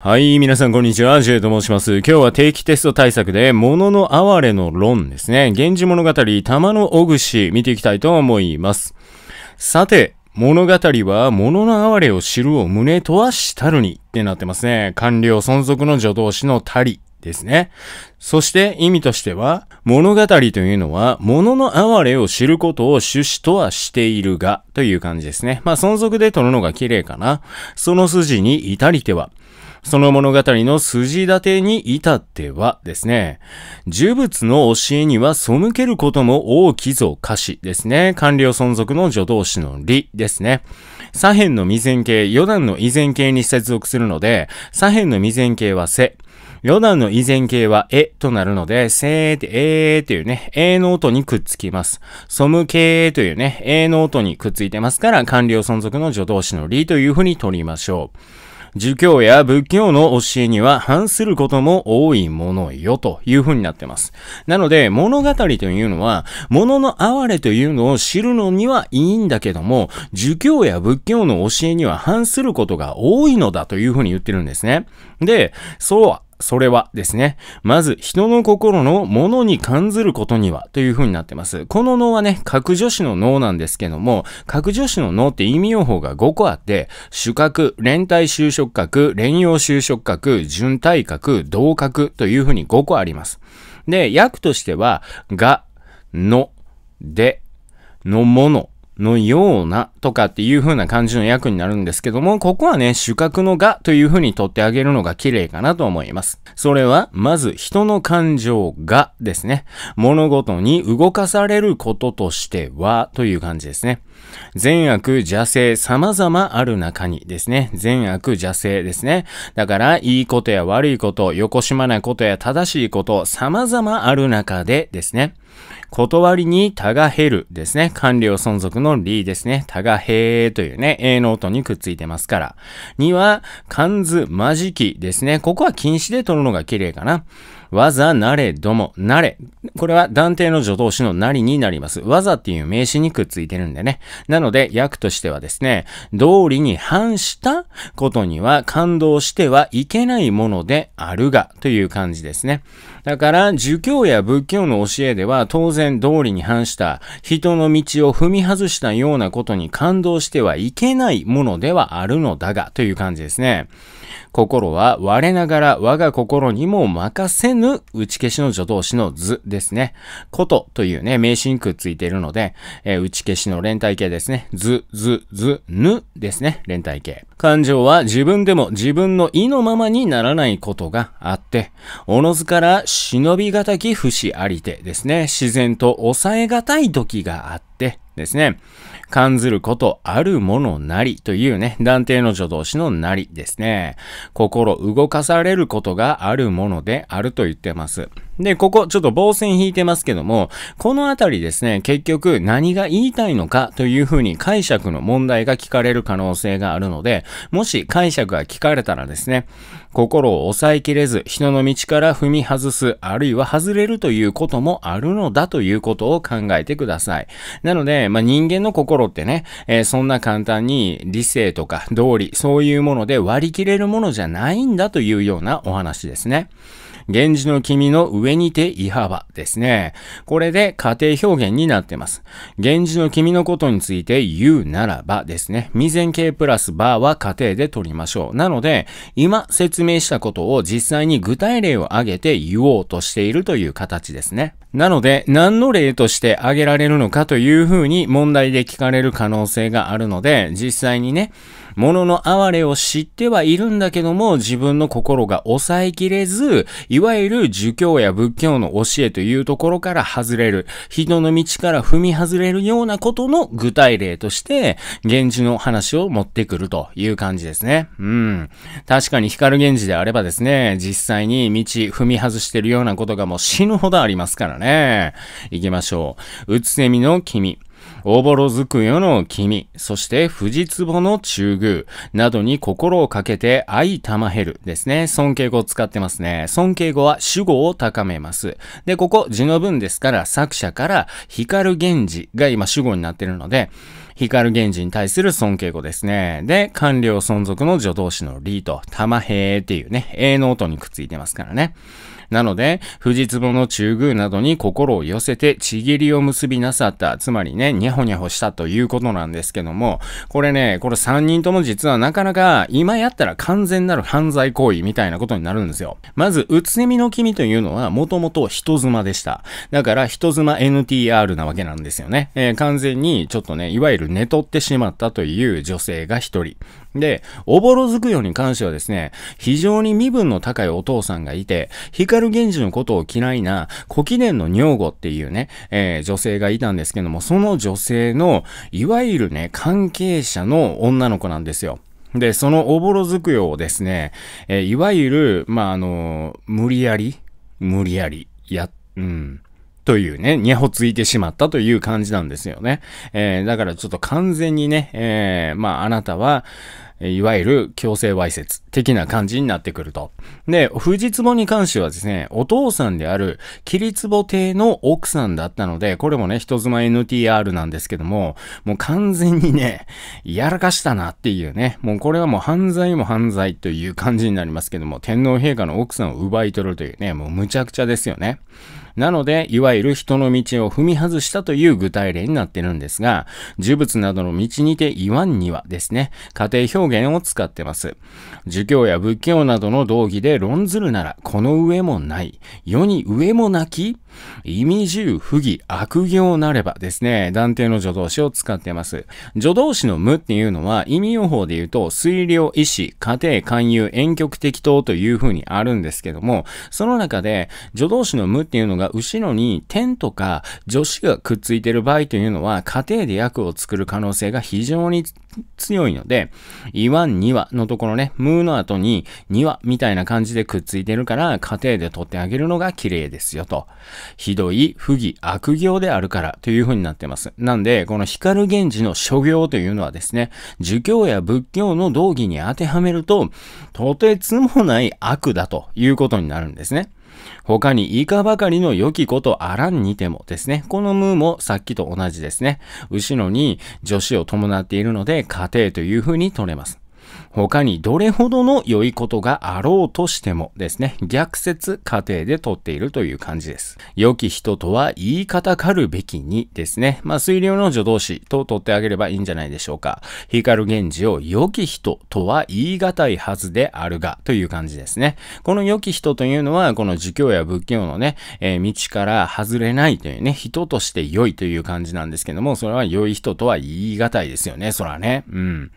はい、皆さんこんにちは、ジュエと申します。今日は定期テスト対策で、物の哀れの論ですね。源氏物語、玉のおぐし、見ていきたいと思います。さて、物語は物の哀れを知るを胸とはしたるにってなってますね。官僚存続の助動詞のたりですね。そして意味としては、物語というのは、物の哀れを知ることを趣旨とはしているが、という感じですね。まあ、存続で取るのが綺麗かな。その筋に至りては、その物語の筋立てに至ってはですね、呪物の教えには背けることも大きぞ歌詞ですね。官僚存続の助動詞の理ですね。左辺の未然形、余談の依然形に接続するので、左辺の未然形はせ、余談の依然形はえとなるので、せーってえーというね、えの音にくっつきます。むけーというね、えの音にくっついてますから、官僚存続の助動詞の理というふうに取りましょう。儒教や仏教の教えには反することも多いものよという風になってます。なので、物語というのは、物の哀れというのを知るのにはいいんだけども、儒教や仏教の教えには反することが多いのだという風に言ってるんですね。で、そう、それはですね。まず、人の心のものに感ずることにはという風になってます。この脳はね、核助詞の脳なんですけども、核助詞の脳って意味用法が5個あって、主角、連帯就職角、連用就職角、順体角、同角という風に5個あります。で、訳としては、が、の、で、のもののようなとかっていう風な感じの訳になるんですけども、ここはね、主格のがという風に取ってあげるのが綺麗かなと思います。それは、まず人の感情がですね。物事に動かされることとしてはという感じですね。善悪、邪性、様々ある中にですね。善悪、邪性ですね。だから、いいことや悪いこと、よこしまないことや正しいこと、様々ある中でですね。断りにたがへるですね。官僚存続のりですね。たがへーというね、A の音にくっついてますから。には、漢図まじきですね。ここは禁止で取るのが綺麗かな。わざなれども、なれ。これは断定の助動詞のなりになります。わざっていう名詞にくっついてるんでね。なので、訳としてはですね、道理に反したことには感動してはいけないものであるが、という感じですね。だから、儒教や仏教の教えでは、当然道理に反した、人の道を踏み外したようなことに感動してはいけないものではあるのだが、という感じですね。心は我ながら我が心にも任せぬ打ち消しの助動詞の図ですね。ことというね、名詞にくっついているので、えー、打ち消しの連帯形ですね。ず、ず、ず、ぬですね。連帯形。感情は自分でも自分の意のままにならないことがあって、おのずから忍びがたき不死ありてですね、自然と抑えがたい時があって、ですね。感ずることあるものなりというね、断定の助動詞のなりですね。心動かされることがあるものであると言ってます。で、ここ、ちょっと棒線引いてますけども、このあたりですね、結局何が言いたいのかというふうに解釈の問題が聞かれる可能性があるので、もし解釈が聞かれたらですね、心を抑えきれず、人の道から踏み外す、あるいは外れるということもあるのだということを考えてください。なので、まあ、人間の心ってね、えー、そんな簡単に理性とか道理、そういうもので割り切れるものじゃないんだというようなお話ですね。源氏の君の上にて居幅ですね。これで家庭表現になってます。源氏の君のことについて言うならばですね。未然形プラスバーは家庭で取りましょう。なので、今説明明したことを実際に具体例を挙げて言おうとしているという形ですね。なので、何の例として挙げられるのかというふうに問題で聞かれる可能性があるので、実際にね、物の哀れを知ってはいるんだけども、自分の心が抑えきれず、いわゆる儒教や仏教の教えというところから外れる、人の道から踏み外れるようなことの具体例として、源氏の話を持ってくるという感じですね。うん。確かに光源氏であればですね、実際に道踏み外してるようなことがもう死ぬほどありますからね。行きましょう。うつせみの君。おぼろづくよの君、そして藤壺の中宮などに心をかけて愛玉へるですね。尊敬語を使ってますね。尊敬語は主語を高めます。で、ここ字の文ですから作者から光源氏が今主語になってるので、光源氏に対する尊敬語ですね。で、官僚存続の助動詞のリーと、玉ーっていうね、A の音にくっついてますからね。なので、藤壺の中宮などに心を寄せて、ちぎりを結びなさった、つまりね、にゃほにゃほしたということなんですけども、これね、これ3人とも実はなかなか、今やったら完全なる犯罪行為みたいなことになるんですよ。まず、うつみの君というのは、もともと人妻でした。だから、人妻 NTR なわけなんですよね。えー、完全に、ちょっとね、いわゆる寝取ってしまったという女性が一人。で、おぼろづくよに関してはですね、非常に身分の高いお父さんがいて、光源氏のことを嫌いな、古記念の女房っていうね、えー、女性がいたんですけども、その女性の、いわゆるね、関係者の女の子なんですよ。で、そのおぼろづくよをですね、えー、いわゆる、まあ、あのー、無理やり無理やり、や、うん。というね、にゃほついてしまったという感じなんですよね。えー、だからちょっと完全にね、えー、まああなたは、いわゆる強制わいせつ的な感じになってくると。で、富士壺に関してはですね、お父さんである、キリツボ帝の奥さんだったので、これもね、人妻 NTR なんですけども、もう完全にね、やらかしたなっていうね、もうこれはもう犯罪も犯罪という感じになりますけども、天皇陛下の奥さんを奪い取るというね、もうむちゃくちゃですよね。なので、いわゆる人の道を踏み外したという具体例になってるんですが、呪物などの道にて言わんにはですね、家庭表現を使ってます。儒教や仏教などの道義で論ずるなら、この上もない。世に上もなき意味重不義悪行なればですね、断定の助動詞を使っています。助動詞の無っていうのは意味用法で言うと推量、意思、家庭、勧誘、遠曲適当という風にあるんですけども、その中で助動詞の無っていうのが後ろに点とか助詞がくっついてる場合というのは家庭で役を作る可能性が非常に強いので、言わんにはのところね、ムーの後ににはみたいな感じでくっついてるから、家庭で取ってあげるのが綺麗ですよと。ひどい、不義、悪行であるからという風になってます。なんで、この光源氏の諸行というのはですね、儒教や仏教の道義に当てはめると、とてつもない悪だということになるんですね。他にいかばかりの良きことあらんにてもですね。このムーもさっきと同じですね。後ろに助詞を伴っているので、家庭という風に取れます。他にどれほどの良いことがあろうとしてもですね、逆説過程でとっているという感じです。良き人とは言い方かるべきにですね、まあ推量の助動詞と取ってあげればいいんじゃないでしょうか。光源氏を良き人とは言い難いはずであるがという感じですね。この良き人というのは、この儒教や仏教のね、えー、道から外れないというね、人として良いという感じなんですけども、それは良い人とは言い難いですよね、そらね。うん。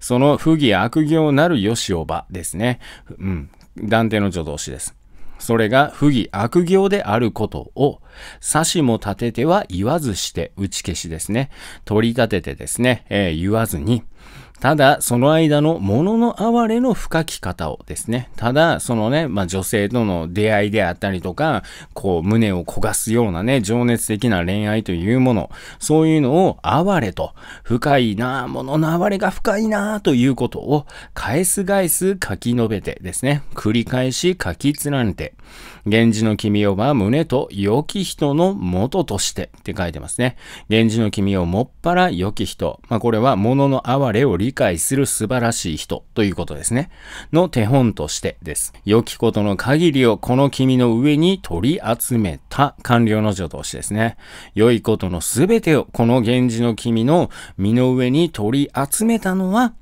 その不義悪副業なるよしおばですね。うん。断定の助動詞です。それが不義悪行であることを刺しも立てては言わずして、打ち消しですね。取り立ててですね、えー、言わずに。ただ、その間の物の哀れの深き方をですね。ただ、そのね、まあ、女性との出会いであったりとか、こう、胸を焦がすようなね、情熱的な恋愛というもの、そういうのを哀れと、深いなぁ、物の哀れが深いなぁということを、返す返す書き述べてですね、繰り返し書き連ねて、源氏の君をは胸と良き人の元としてって書いてますね。源氏の君をもっぱら良き人。まあ、これは物の哀れを理解する素晴らしい人ということですね。の手本としてです。良きことの限りをこの君の上に取り集めた官僚のとしてですね。良いことの全てをこの源氏の君の身の上に取り集めたのは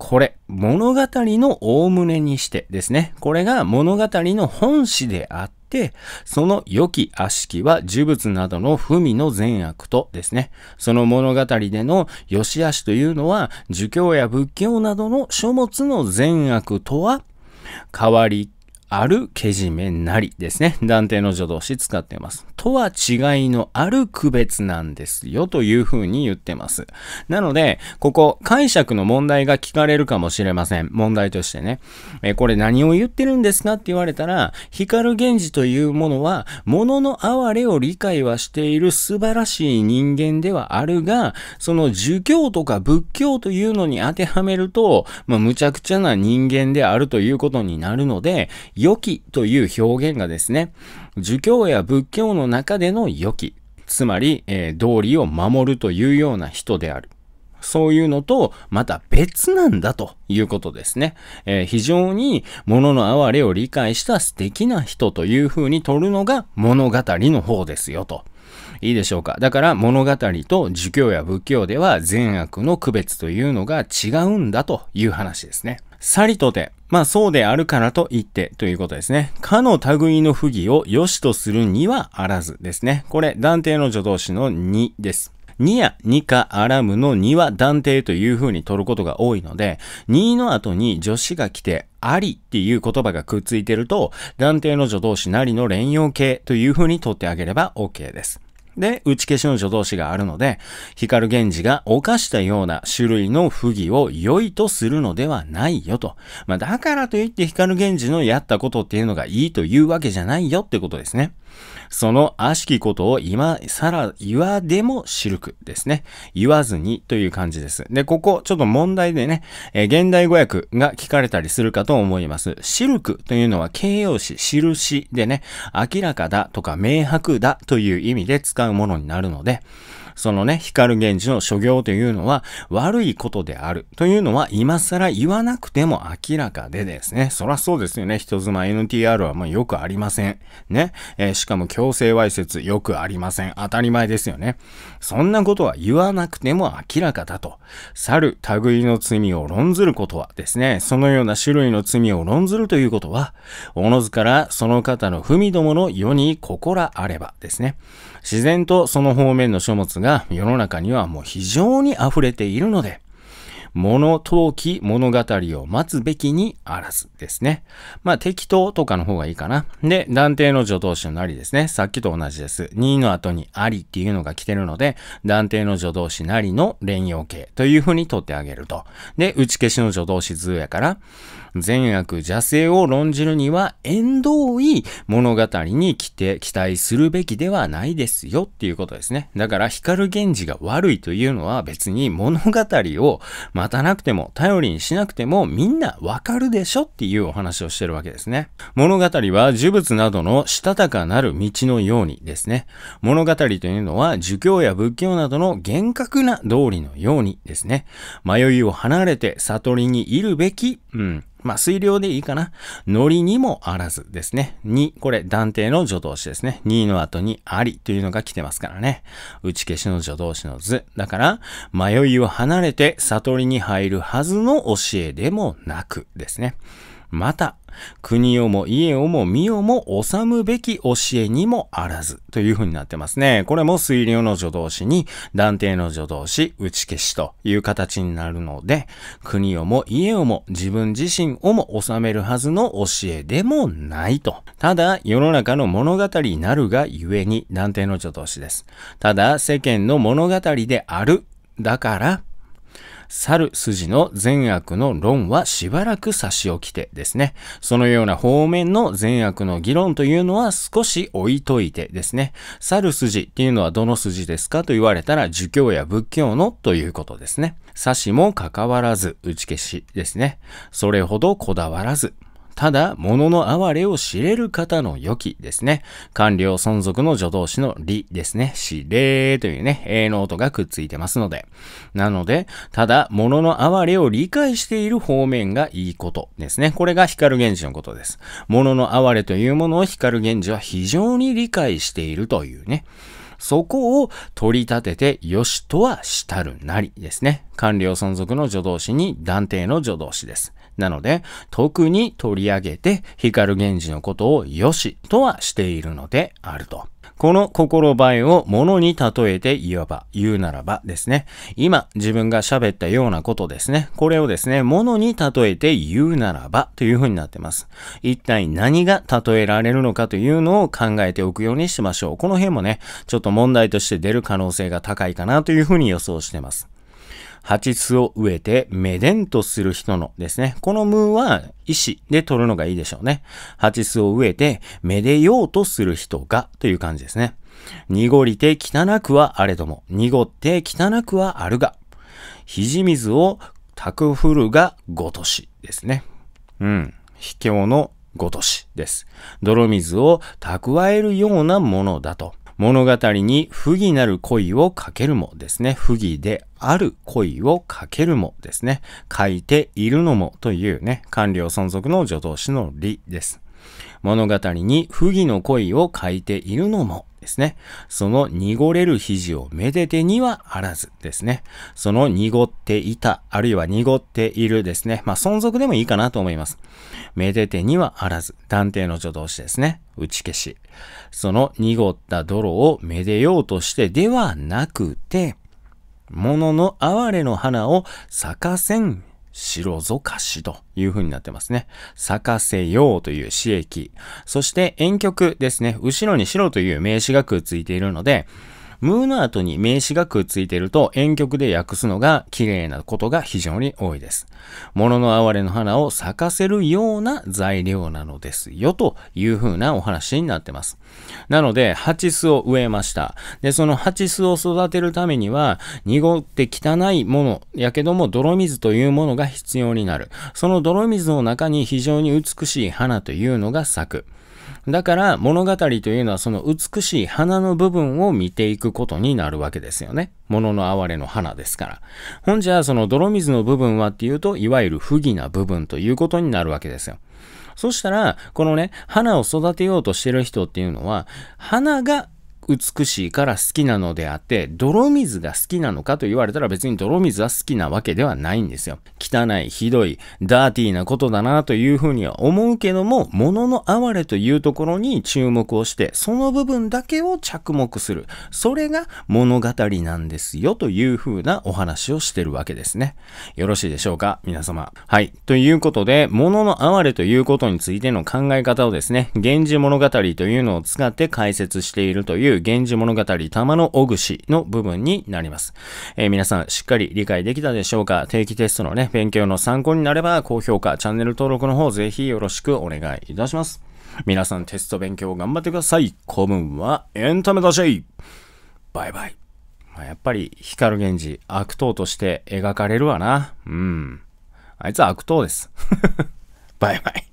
これ、物語のおおむねにしてですね。これが物語の本詞であって、その良き悪しきは呪物などの不味の善悪とですね。その物語での良し悪しというのは、儒教や仏教などの書物の善悪とは変わりあるけじめなりですね。断定の助動詞使っています。とは違いのある区別なんですよというふうに言ってます。なので、ここ解釈の問題が聞かれるかもしれません。問題としてね。えこれ何を言ってるんですかって言われたら、光源氏というものは、物の哀れを理解はしている素晴らしい人間ではあるが、その儒教とか仏教というのに当てはめると、まあ、むちゃくちゃな人間であるということになるので、良きという表現がですね、儒教や仏教の中での良き、つまり、えー、道理を守るというような人である。そういうのと、また別なんだということですね。えー、非常に物の哀れを理解した素敵な人という風に取るのが物語の方ですよと。いいでしょうか。だから物語と儒教や仏教では善悪の区別というのが違うんだという話ですね。さりとて、まあそうであるからと言ってということですね。かの類の不義を良しとするにはあらずですね。これ断定の助動詞の2です。2や2かアラムの2は断定という風に取ることが多いので、2の後に助詞が来て、ありっていう言葉がくっついてると、断定の助動詞なりの連用形という風に取ってあげれば OK です。で、打ち消しの助動詞があるので、光源氏が犯したような種類の不義を良いとするのではないよと。まあ、だからといって光源氏のやったことっていうのがいいというわけじゃないよってことですね。その悪しきことを今さらわでも知るくですね。言わずにという感じです。で、ここちょっと問題でね、えー、現代語訳が聞かれたりするかと思います。シルクというのは形容詞、印でね、明らかだとか明白だという意味で使うものになるので、そのね、光源氏の諸行というのは悪いことであるというのは今更言わなくても明らかでですね、そらそうですよね、人妻 NTR はもうよくありません。ね、えー、しかも強制わいせつよくありません。当たり前ですよね。そんなことは言わなくても明らかだと。猿、類の罪を論ずることはですね、そのような種類の罪を論ずるということは、おのずからその方の文どもの世に心あればですね。自然とその方面の書物が世の中にはもう非常に溢れているので、物陶器物語を待つべきにあらずですね。まあ、適当とかの方がいいかな。で、断定の助動詞のりですね。さっきと同じです。2の後にありっていうのが来てるので、断定の助動詞なりの連用形というふうに取ってあげると。で、打ち消しの助動詞図やから、善悪邪性を論じるには縁遠い物語に来て期待するべきではないですよっていうことですね。だから光源氏が悪いというのは別に物語を、ま待たなくても、頼りにしなくても、みんなわかるでしょっていうお話をしてるわけですね。物語は呪物などのしたたかなる道のようにですね。物語というのは、儒教や仏教などの厳格な道理のようにですね。迷いを離れて悟りにいるべき、うん。まあ、水量でいいかな。のりにもあらずですね。に、これ、断定の助動詞ですね。にの後にありというのが来てますからね。打ち消しの助動詞の図。だから、迷いを離れて悟りに入るはずの教えでもなくですね。また、国をも家をも身をも治むべき教えにもあらずという風になってますね。これも水量の助動詞に断定の助動詞打ち消しという形になるので、国をも家をも自分自身をも治めるはずの教えでもないと。ただ、世の中の物語なるがゆえに断定の助動詞です。ただ、世間の物語である。だから、去る筋の善悪の論はしばらく差し置きてですね。そのような方面の善悪の議論というのは少し置いといてですね。去る筋っていうのはどの筋ですかと言われたら、儒教や仏教のということですね。差しもかかわらず打ち消しですね。それほどこだわらず。ただ、物の哀れを知れる方の良きですね。官僚存続の助動詞の理ですね。知れというね、A の音がくっついてますので。なので、ただ、物の哀れを理解している方面がいいことですね。これが光源氏のことです。物の哀れというものを光源氏は非常に理解しているというね。そこを取り立てて、よしとはしたるなりですね。官僚存続の助動詞に断定の助動詞です。なので、特に取り上げて光源氏のことを良しとはしているのであると。この心映えを物に例えて言わば、言うならばですね。今自分が喋ったようなことですね。これをですね、物に例えて言うならばという風になってます。一体何が例えられるのかというのを考えておくようにしましょう。この辺もね、ちょっと問題として出る可能性が高いかなという風に予想してます。蜂巣を植えてめでんとする人のですね。このムーは意志で取るのがいいでしょうね。蜂巣を植えてめでようとする人がという感じですね。濁りて汚くはあれども、濁って汚くはあるが、肘水をたくふるがごとしですね。うん。卑怯のごとしです。泥水を蓄えるようなものだと。物語に不義なる恋をかけるもですね。不義である恋をかけるもですね。書いているのもというね、官僚存続の助動詞の理です。物語に不義の恋を書いているのもですね。その濁れる肘をめでてにはあらずですね。その濁っていた、あるいは濁っているですね。まあ、存続でもいいかなと思います。めでてにはあらず。断定の助動詞ですね。打ち消し。その濁った泥をめでようとしてではなくて、ものの哀れの花を咲かせん白ぞかしという風になってますね。咲かせようという詩液。そして、遠曲ですね。後ろに白という名詞がくっついているので、ムーの後に名詞がくっついていると遠曲で訳すのが綺麗なことが非常に多いです。物の哀れの花を咲かせるような材料なのですよというふうなお話になってます。なので、蜂巣を植えました。で、その蜂巣を育てるためには、濁って汚いもの、やけども泥水というものが必要になる。その泥水の中に非常に美しい花というのが咲く。だから物語というのはその美しい花の部分を見ていくことになるわけですよね。物の哀れの花ですから。ほんじゃその泥水の部分はっていうと、いわゆる不義な部分ということになるわけですよ。そしたら、このね、花を育てようとしてる人っていうのは、花が美しいから好きなのであって、泥水が好きなのかと言われたら別に泥水は好きなわけではないんですよ。汚い、ひどい、ダーティーなことだなというふうには思うけども、物の哀れというところに注目をして、その部分だけを着目する。それが物語なんですよというふうなお話をしてるわけですね。よろしいでしょうか皆様。はい。ということで、物の哀れということについての考え方をですね、源氏物語というのを使って解説しているという源氏物語玉のおぐしの部分になります。えー、皆さんしっかり理解できたでしょうか定期テストのね、勉強の参考になれば高評価、チャンネル登録の方ぜひよろしくお願いいたします。皆さんテスト勉強頑張ってください。古文はエンタメだしバイバイ。まあ、やっぱり光源氏悪党として描かれるわな。うん。あいつは悪党です。バイバイ。